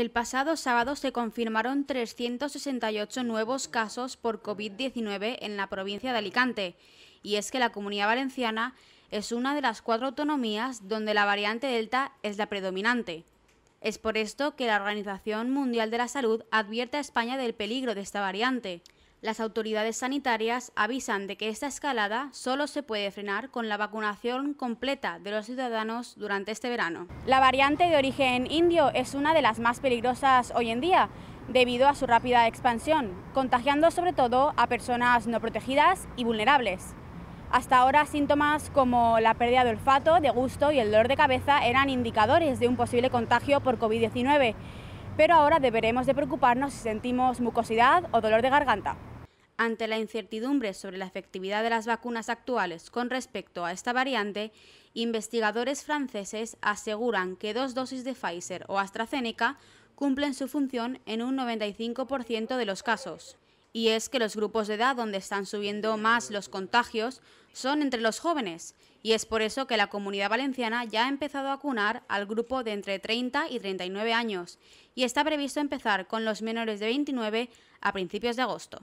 El pasado sábado se confirmaron 368 nuevos casos por COVID-19 en la provincia de Alicante, y es que la Comunidad Valenciana es una de las cuatro autonomías donde la variante Delta es la predominante. Es por esto que la Organización Mundial de la Salud advierte a España del peligro de esta variante, las autoridades sanitarias avisan de que esta escalada solo se puede frenar con la vacunación completa de los ciudadanos durante este verano. La variante de origen indio es una de las más peligrosas hoy en día debido a su rápida expansión, contagiando sobre todo a personas no protegidas y vulnerables. Hasta ahora síntomas como la pérdida de olfato, de gusto y el dolor de cabeza eran indicadores de un posible contagio por COVID-19, pero ahora deberemos de preocuparnos si sentimos mucosidad o dolor de garganta. Ante la incertidumbre sobre la efectividad de las vacunas actuales con respecto a esta variante, investigadores franceses aseguran que dos dosis de Pfizer o AstraZeneca cumplen su función en un 95% de los casos. Y es que los grupos de edad donde están subiendo más los contagios son entre los jóvenes, y es por eso que la comunidad valenciana ya ha empezado a vacunar al grupo de entre 30 y 39 años, y está previsto empezar con los menores de 29 a principios de agosto.